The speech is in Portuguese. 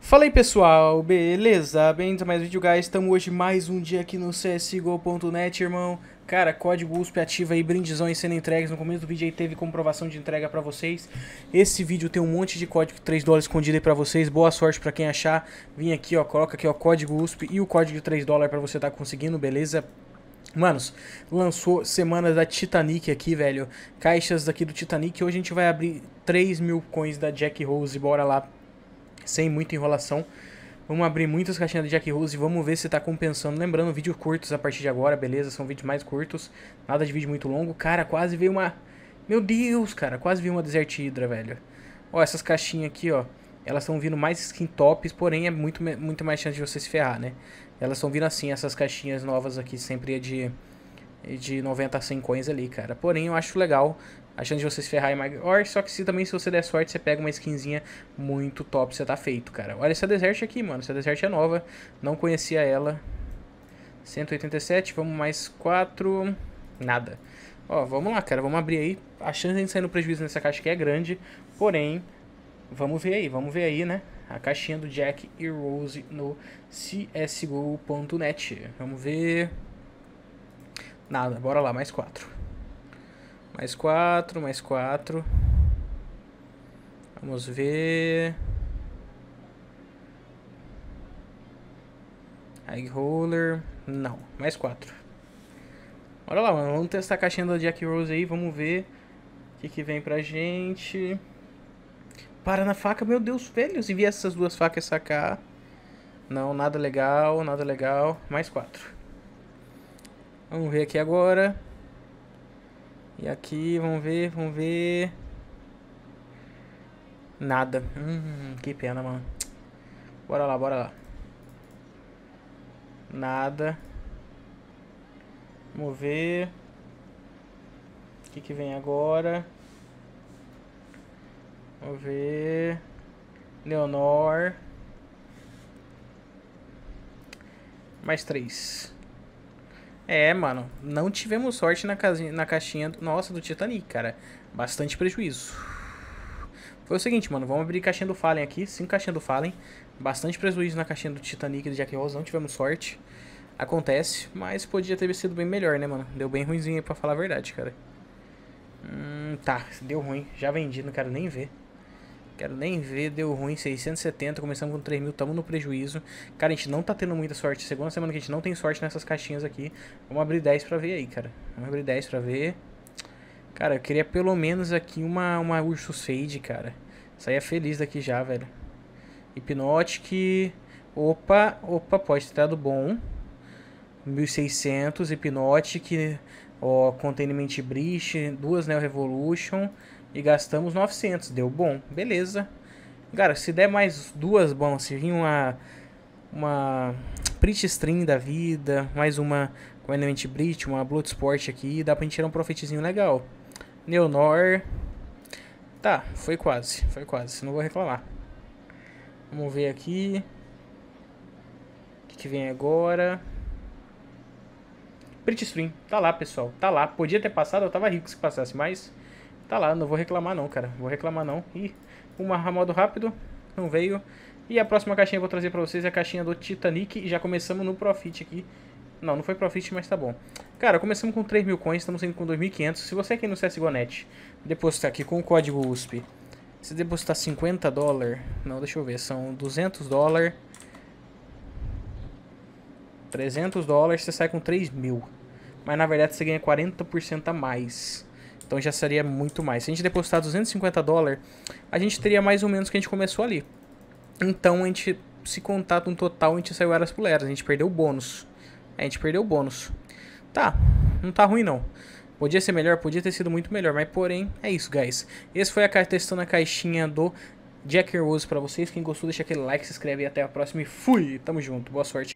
Fala aí pessoal, beleza? Bem-vindos então, a mais um vídeo, guys. Estamos hoje mais um dia aqui no CSGO.net, irmão. Cara, código USP ativa aí, brindizões sendo entregues. No começo do vídeo aí teve comprovação de entrega pra vocês. Esse vídeo tem um monte de código 3 dólares escondido aí pra vocês. Boa sorte pra quem achar. Vim aqui, ó, coloca aqui, ó, código USP e o código de 3 dólares pra você tá conseguindo, beleza? Manos, lançou semana da Titanic aqui, velho. Caixas daqui do Titanic. Hoje a gente vai abrir 3 mil coins da Jack Rose. Bora lá sem muita enrolação. Vamos abrir muitas caixinhas de Jack Rose e vamos ver se tá compensando. Lembrando, vídeos curtos a partir de agora, beleza? São vídeos mais curtos, nada de vídeo muito longo. Cara, quase veio uma... Meu Deus, cara, quase veio uma Desert Hydra, velho. Ó, essas caixinhas aqui, ó, elas estão vindo mais skin tops, porém é muito, muito mais chance de você se ferrar, né? Elas estão vindo assim, essas caixinhas novas aqui, sempre é de de 90 a 100 coins ali, cara. Porém, eu acho legal a chance de você se ferrar em maior, só que se também se você der sorte, você pega uma skinzinha muito top, você tá feito, cara. Olha essa Desert aqui, mano, essa Desert é nova, não conhecia ela. 187, vamos mais 4, nada. Ó, vamos lá, cara, vamos abrir aí. A chance de a gente sair no prejuízo nessa caixa aqui é grande, porém, vamos ver aí, vamos ver aí, né? A caixinha do Jack e Rose no CSGO.net. Vamos ver... Nada, bora lá, mais quatro. Mais quatro, mais quatro. Vamos ver. Egg Roller. Não, mais quatro. Bora lá, mano. Vamos testar a caixinha da Jack Rose aí. Vamos ver o que, que vem pra gente. Para na faca, meu Deus, velho. Se vier essas duas facas sacar. Não, nada legal, nada legal. Mais quatro. Vamos ver aqui agora. E aqui, vamos ver, vamos ver. Nada. Hum, que pena, mano. Bora lá, bora lá. Nada. Vamos ver. O que, que vem agora? Vamos ver. Leonor. Mais três. É, mano, não tivemos sorte na, casinha, na caixinha do, nossa do Titanic, cara. Bastante prejuízo. Foi o seguinte, mano, vamos abrir caixinha do Fallen aqui, cinco caixinhas do Fallen. Bastante prejuízo na caixinha do Titanic e do Jack Rose, não tivemos sorte. Acontece, mas podia ter sido bem melhor, né, mano? Deu bem ruimzinho aí pra falar a verdade, cara. Hum, tá, deu ruim. Já vendi, não quero nem ver. Quero nem ver, deu ruim, 670, começamos com 3 mil, estamos no prejuízo. Cara, a gente não tá tendo muita sorte, segunda semana que a gente não tem sorte nessas caixinhas aqui. Vamos abrir 10 pra ver aí, cara. Vamos abrir 10 pra ver. Cara, eu queria pelo menos aqui uma, uma Ursus Fade, cara. Saia feliz daqui já, velho. Hipnotic. Opa, opa, pode ter dado bom. 1600, Hipnotic. Ó, Containment Breach, duas Neo Revolution e gastamos 900. Deu bom, beleza. Cara, se der mais duas bom, se vir uma, uma print string da vida, mais uma com element bridge, uma bloodsport aqui, dá pra gente tirar um profitzinho legal. Neonor. Tá, foi quase, foi quase, não vou reclamar. Vamos ver aqui. O que, que vem agora? Print string, tá lá pessoal, tá lá. Podia ter passado, eu tava rico se passasse mais. Tá lá, não vou reclamar não, cara. Vou reclamar não. E uma modo rápido, não veio. E a próxima caixinha eu vou trazer pra vocês é a caixinha do Titanic. E já começamos no Profit aqui. Não, não foi Profit, mas tá bom. Cara, começamos com 3 mil coins, estamos indo com 2.500. Se você é aqui no CSGONet depositar aqui com o código USP, se depositar 50 dólares... Não, deixa eu ver, são 200 dólares... 300 dólares, você sai com 3 mil. Mas na verdade você ganha 40% a mais. Então já seria muito mais. Se a gente depositar 250 dólares, a gente teria mais ou menos o que a gente começou ali. Então a gente, se contar no total, a gente saiu eras por eras. A gente perdeu o bônus. A gente perdeu o bônus. Tá, não tá ruim não. Podia ser melhor, podia ter sido muito melhor, mas porém, é isso, guys. Esse foi a testando na caixinha do Jack Rose pra vocês. Quem gostou, deixa aquele like, se inscreve e até a próxima. E fui! Tamo junto, boa sorte.